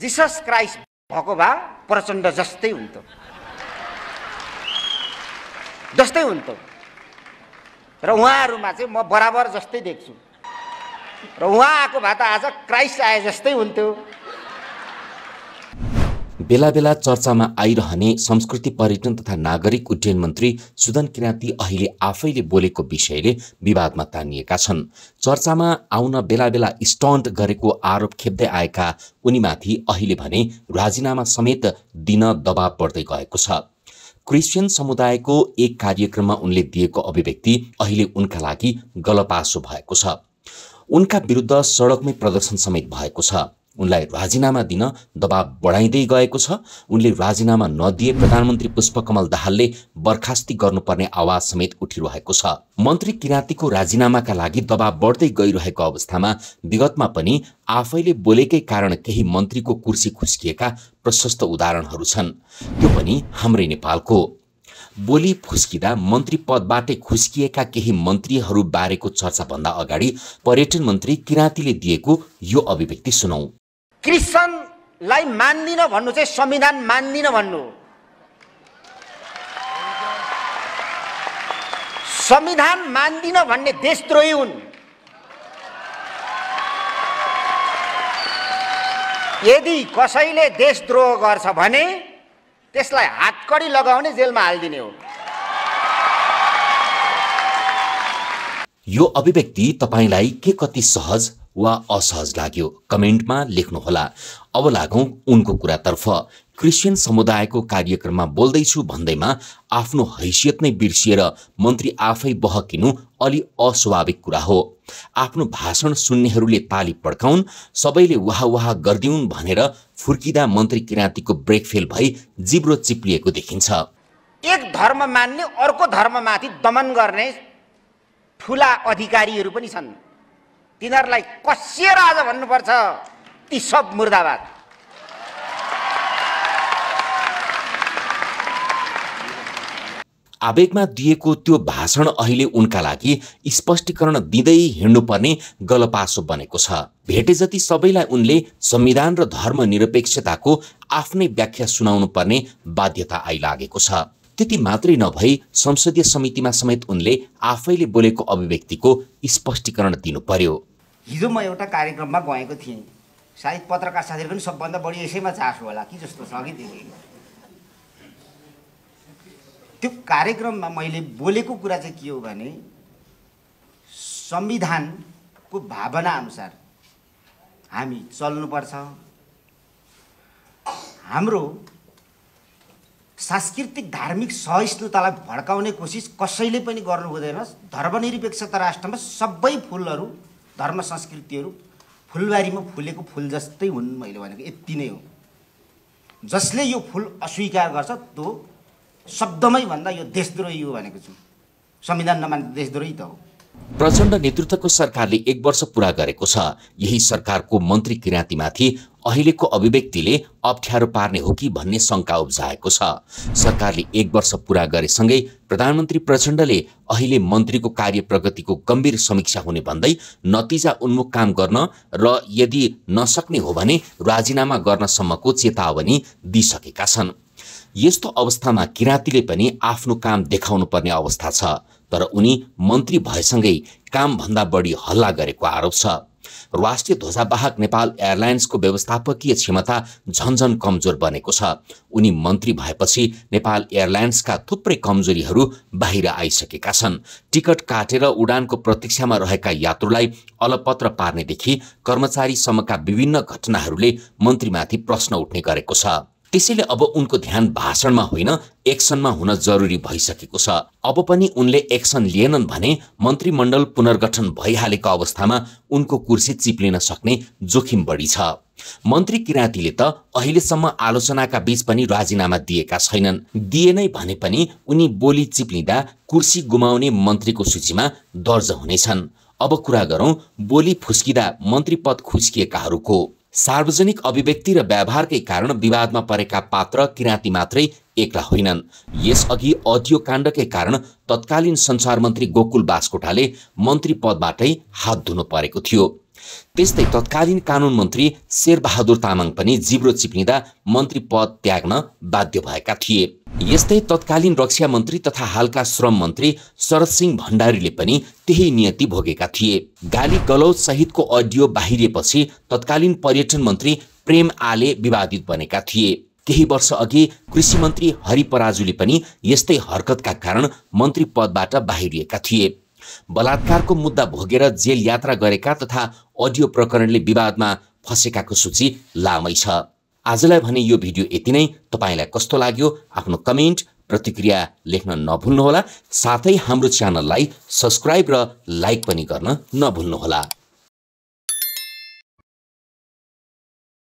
Jesus Christ भएको भए प्रचण्ड जस्तै हुन्थ्यो जस्तै हुन्थ्यो र उहाँहरूमा चाहिँ म बराबर जस्तै देख्छु र उहाँ आएको भए त आज क्राइस्ट आए जस्तै हुन्थ्यो बेला बेला चर्चामा आइरहने संस्कृति पर्यटन तथा नागरिक उड्डयन मन्त्री सुदन किराँती अहिले आफैले बोलेको विषयले विवादमा तानिएका छन् चर्चामा आउन बेला बेला स्टन्ट गरेको आरोप खेप्दै आएका उनीमाथि अहिले भने राजीनामा समेत दिन दबाव बढ्दै गएको छ क्रिस्चियन समुदायको एक कार्यक्रममा उनले दिएको अभिव्यक्ति अहिले उनका लागि गलपासो भएको छ उनका विरुद्ध सडकमै प्रदर्शन समेत भएको छ उनलाई राजीनामा दिन दबाब बढाइँदै गएको छ उनले राजीनामा नदिए प्रधानमन्त्री पुष्पकमल दाहालले बर्खास्ती गर्नुपर्ने आवाज समेत उठिरहेको छ मन्त्री किराँतीको राजीनामाका लागि दबाब बढ्दै गइरहेको अवस्थामा विगतमा पनि आफैले बोलेकै कारण केही मन्त्रीको कुर्सी खुस्किएका प्रशस्त उदाहरणहरू छन् त्यो पनि हाम्रै नेपालको बोली फुस्किँदा मन्त्री पदबाटै खुस्किएका केही मन्त्रीहरू बारेको चर्चाभन्दा अगाडि पर्यटन मन्त्री किराँतीले दिएको यो अभिव्यक्ति सुनौ क्रिस्चियनलाई मान्दिन भन्नु चाहिँ संविधान मान्दिन भन्नु संविधान मान्दिन भन्ने देशद्रोही हुन् यदि कसैले देशद्रोह गर्छ भने त्यसलाई हातकडी लगाउने जेलमा हालिदिने हो यो अभिव्यक्ति तपाईँलाई के कति सहज वा असहज लाग्यो कमेन्टमा लेख्नुहोला अब लागौँ उनको कुरातर्फ क्रिस्चियन समुदायको कार्यक्रममा बोल्दैछु भन्दैमा आफ्नो हैसियत नै बिर्सिएर मन्त्री आफै बहकिनु अलि अस्वाभाविक कुरा हो आफ्नो भाषण सुन्नेहरूले ताली पड्काउन् सबैले वाह वाह गरिदिउन् भनेर फुर्किँदा मन्त्री किराँतीको ब्रेकफेल भई जिब्रो चिप्लिएको देखिन्छ एक धर्म मान्ने अर्को धर्ममाथि दमन गर्ने ठुला अधिकारीहरू पनि छन् तिनीहरूलाई कसिएर आज भन्नुपर्छ ती सब मुर्दाबाद आवेगमा दिएको त्यो भाषण अहिले उनका लागि स्पष्टीकरण दिँदै हिँड्नुपर्ने गलपासो बनेको छ भेटे जति सबैलाई उनले संविधान र धर्मनिरपेक्षताको आफ्नै व्याख्या सुनाउनु पर्ने बाध्यता आइलागेको छ त्यति मात्रै नभई संसदीय समितिमा समेत उनले आफैले बोलेको अभिव्यक्तिको स्पष्टीकरण दिनु पर्यो हिजो म एउटा कार्यक्रममा गएको थिएँ सायद पत्रकार साथीहरू पनि सबभन्दा बढी यसैमा चासो होला कि जस्तो छ कि त्यो कार्यक्रममा मैले बोलेको कुरा चाहिँ के हो भने संविधानको भावना अनुसार हामी चल्नुपर्छ हाम्रो सांस्कृतिक धार्मिक सहिष्णुतालाई भड्काउने कोसिस कसैले पनि गर्नु हुँदैन धर्मनिरपेक्षता राष्ट्रमा सबै फुलहरू धर्म संस्कृतिहरू फुलबारीमा फुलेको फुल जस्तै हुन् मैले भनेको यति नै हो जसले यो फुल अस्वीकार गर्छ त्यो शब्दमै भन्दा यो देशद्रोही हो भनेको छु संविधान नमान्ने देशद्रोही त हो प्रचण्ड नेतृत्वको सरकारले एक वर्ष पुरा गरेको छ यही सरकारको मन्त्री किराँतीमाथि अहिलेको अभिव्यक्तिले अप्ठ्यारो पार्ने हो कि भन्ने शङ्का उब्जाएको छ सरकारले एक वर्ष पुरा गरेसँगै प्रधानमन्त्री प्रचण्डले अहिले मन्त्रीको कार्य प्रगतिको गम्भीर समीक्षा हुने भन्दै नतिजा उन्मुख काम गर्न र यदि नसक्ने हो भने राजीनामा गर्नसम्मको चेतावनी दिइसकेका छन् यस्तो अवस्थामा किराँतीले पनि आफ्नो काम देखाउनु पर्ने अवस्था छ तर उनी मन्त्री भएसँगै कामभन्दा बढी हल्ला गरेको आरोप छ राष्ट्रिय ध्वजावाहक नेपाल एयरलाइन्सको व्यवस्थापकीय क्षमता झन्झन कमजोर बनेको छ उनी मन्त्री भएपछि नेपाल एयरलाइन्सका थुप्रै कमजोरीहरू बाहिर आइसकेका छन् टिकट काटेर उडानको प्रतीक्षामा रहेका यात्रुलाई अलपत्र पार्नेदेखि कर्मचारीसम्मका विभिन्न घटनाहरूले मन्त्रीमाथि प्रश्न उठ्ने गरेको छ त्यसैले अब उनको ध्यान भाषणमा होइन एक्सनमा हुन जरुरी भइसकेको छ अब पनि उनले एक्सन लिएनन् भने मन्त्रीमण्डल पुनर्गठन भइहालेको अवस्थामा उनको कुर्सी चिप्लिन सक्ने जोखिम बढी छ मन्त्री किराँतीले त अहिलेसम्म आलोचनाका बीच पनि राजीनामा दिएका छैनन् दिएनै भने पनि उनी बोली चिप्लिँदा कुर्सी गुमाउने मन्त्रीको सूचीमा दर्ज हुनेछन् अब कुरा गरौँ बोली फुस्किँदा मन्त्री पद खुस्किएकाहरूको सार्वजनिक अभिव्यक्ति र व्यवहारकै कारण विवादमा परेका पात्र किराँती मात्रै एक्ला होइनन् यसअघि अडियो काण्डकै कारण तत्कालीन संसार मन्त्री गोकुल बासकोटाले मन्त्री पदबाटै हात धुनु परेको थियो त्यस्तै तत्कालीन कानुन मन्त्री शेरबहादुर तामाङ पनि जिब्रो चिप्लिँदा मन्त्री पद त्याग्न बाध्य भएका थिए यस्तै तत्कालीन रक्षा मन्त्री तथा हालका श्रम मन्त्री शरद सिंह भण्डारीले पनि त्यही नियति भोगेका थिए गाली गलौज सहितको अडियो बाहिरिएपछि तत्कालीन पर्यटन मन्त्री प्रेम आले विवादित बनेका थिए केही वर्ष अघि कृषि मन्त्री हरिपराजुले पनि यस्तै हरकतका कारण मन्त्री पदबाट बाहिरिएका थिए बलात्कारको मुद्दा भोगेर जेल यात्रा गरेका तथा अडियो प्रकरणले विवादमा फँसेकाको सूची लामै छ आजलाई भने यो भिडियो यति नै तपाईँलाई कस्तो लाग्यो आफ्नो कमेन्ट प्रतिक्रिया लेख्न नभुल्नुहोला साथै हाम्रो च्यानललाई सब्सक्राइब र लाइक पनि गर्न नभुल्नुहोला